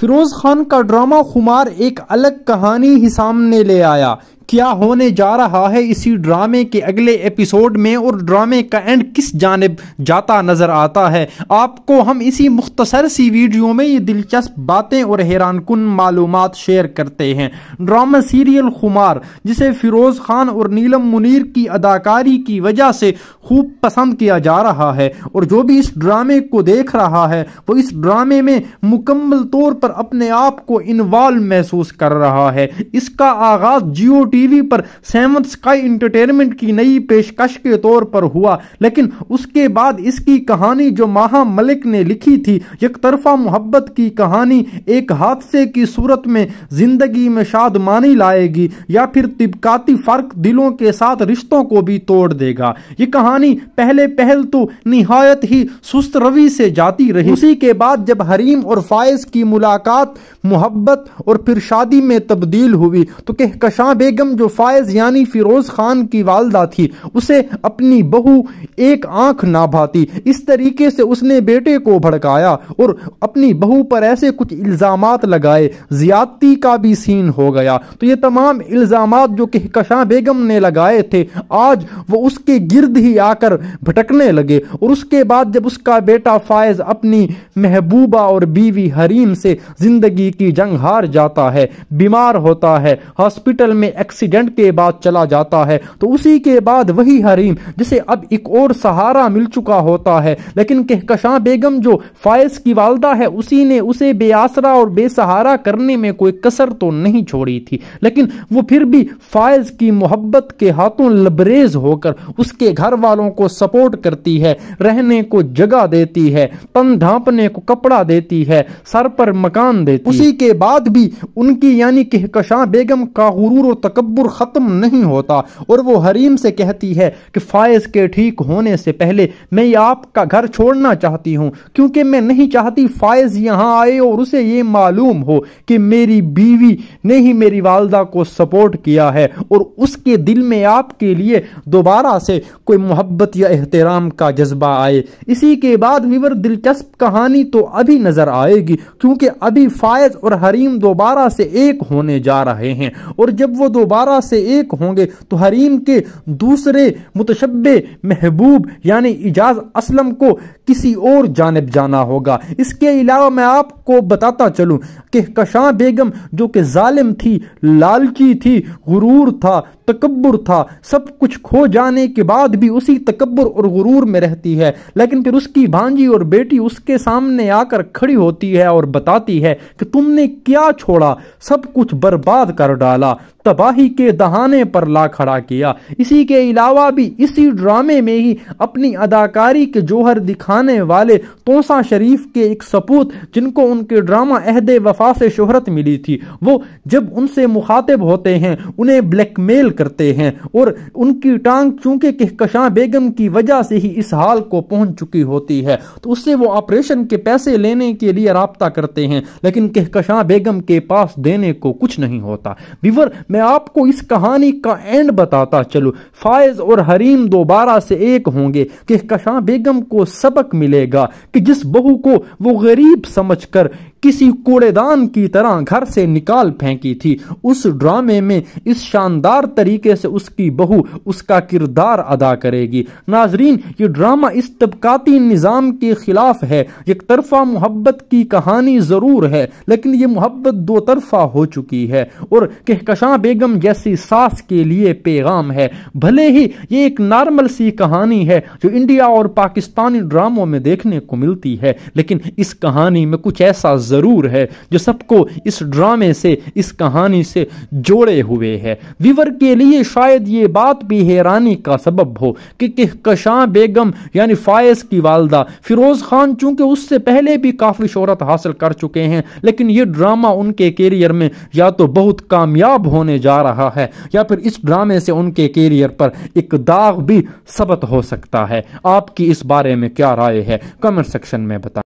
फिरोज खान का ड्रामा खुमार एक अलग कहानी ही सामने ले आया क्या होने जा रहा है इसी ड्रामे के अगले एपिसोड में और ड्रामे का एंड किस जानब जाता नज़र आता है आपको हम इसी मुख्तसर सी वीडियो में ये दिलचस्प बातें और हैरान कन मालूम शेयर करते हैं ड्रामा सीरियल खुमार जिसे फ़िरोज़ खान और नीलम मुनीर की अदाकारी की वजह से खूब पसंद किया जा रहा है और जो भी इस ड्रामे को देख रहा है वो इस ड्रामे में मुकम्मल तौर पर अपने आप को इन्वॉल्व महसूस कर रहा है इसका आगाज़ जियो टीवी पर सेवन स्काई इंटरटेनमेंट की नई पेशकश के तौर पर हुआ लेकिन उसके बाद इसकी कहानी जो माहा मलिक ने लिखी थी एक तरफा मोहब्बत की कहानी एक हादसे की सूरत में जिंदगी में शाद मानी लाएगी या फिर तिबकाती फर्क दिलों के साथ रिश्तों को भी तोड़ देगा ये कहानी पहले पहल तो निहायत ही सुस्त रवि से जाती रही उसी के बाद जब हरीम और फायज की मुलाकात मोहब्बत और फिर शादी में तब्दील हुई तो कहकशां बेगम बेगम जो फायज यानी फिरोज खान की वालदा थी उसे अपनी बहू एक आंख ना भाती इस तरीके से उसने बेटे को भड़काया और अपनी बहू पर ऐसे कुछ इल्ज़ाम लगाए ज्यादती का भी सीन हो गया तो ये तमाम इल्ज़ाम जो कहकशा बेगम ने लगाए थे आज वो उसके गिर्द ही आकर भटकने लगे और उसके बाद जब उसका बेटा फायज अपनी महबूबा और बीवी हरीम से ज़िंदगी की जंग हार जाता है बीमार होता है हॉस्पिटल में एक्स एक्सीडेंट के बाद चला जाता है तो उसी के बाद वही हरीम जिसे अब एक और सहारा मिल चुका होता है लेकिन कहकशां बेगम जो फायस की वालदा है उसी ने उसे बेआसरा और बेसहारा करने में कोई कसर तो नहीं छोड़ी थी लेकिन वो फिर भी फायज की मोहब्बत के हाथों लबरेज होकर उसके घर वालों को सपोर्ट करती है रहने को जगह देती है तन ढांपने को कपड़ा देती है सर पर मकान देती उसी के बाद भी उनकी यानी कहकशां बेगम का गुरूर और तकब तकबर ख़त्म नहीं होता और वो हरीम से कहती है कि फायज़ के ठीक होने से पहले मैं आपका घर छोड़ना चाहती हूँ क्योंकि मैं नहीं चाहती फायज़ यहाँ आए और उसे ये मालूम हो कि मेरी बीवी ने ही मेरी वालदा को सपोर्ट किया है और उसके दिल में आपके लिए दोबारा से कोई मोहब्बत या एहतराम का जज्बा आए इसी के बाद विवर दिलचस्प कहानी तो अभी नज़र आएगी क्योंकि अभी फायज़ और हरीम दोबारा से एक होने जा रहे हैं और जब वो दोबारा दोबारा से एक होंगे तो हरीम के दूसरे मुतशब महबूब यानी इजाज असलम को किसी और जानब जाना होगा इसके अलावा मैं आपको बताता चलूँ कि कशां बेगम जो कि जालिम थी लालची थी गुरूर था तकबर था सब कुछ खो जाने के बाद भी उसी तकबर और गुरूर में रहती है लेकिन फिर उसकी भांजी और बेटी उसके सामने आकर खड़ी होती है और बताती है कि तुमने क्या छोड़ा सब कुछ बर्बाद कर डाला तबाही के दहाने पर ला खड़ा किया इसी के अलावा भी इसी ड्रामे में ही अपनी अदाकारी के जोहर दिखाने वाले तोसा शरीफ के एक सपूत जिनको उनके ड्रामा अहद वफा से शोहरत मिली थी वो जब उनसे मुखातिब होते हैं उन्हें ब्लैकमेल करते हैं और उनकी टांग चूंकि कहकशां बेगम की वजह से ही इस हाल को पहुंच चुकी होती है तो उससे वो ऑपरेशन के पैसे लेने के लिए रबता करते हैं लेकिन कहकशां बेगम के पास देने को कुछ नहीं होता विवर मैं आपको इस कहानी का एंड बताता चलू फायज और हरीम दोबारा से एक होंगे कि कशां बेगम को सबक मिलेगा कि जिस बहू को वो गरीब समझकर किसी कूड़ेदान की तरह घर से निकाल फेंकी थी उस ड्रामे में इस शानदार तरीके से उसकी बहू उसका किरदार अदा करेगी नाजरीन ये ड्रामा इस तबकाती निज़ाम के खिलाफ है एक तरफा मोहब्बत की कहानी ज़रूर है लेकिन ये मोहब्बत दो तरफा हो चुकी है और कहकशां बेगम जैसी सास के लिए पैगाम है भले ही ये एक नॉर्मल सी कहानी है जो इंडिया और पाकिस्तानी ड्रामों में देखने को मिलती है लेकिन इस कहानी में कुछ ऐसा ज़रूर है जो सबको इस ड्रामे से इस कहानी से जोड़े हुए है विवर के लिए शायद ये बात भी हैरानी का सबब हो कि कहकशां बेगम यानी फायस की वालदा फिरोज़ खान चूंकि उससे पहले भी काफ़ी शहरत हासिल कर चुके हैं लेकिन ये ड्रामा उनके कैरियर में या तो बहुत कामयाब होने जा रहा है या फिर इस ड्रामे से उनके कैरियर पर एक दाग भी सबत हो सकता है आपकी इस बारे में क्या राय है कमेंट सेक्शन में बताएं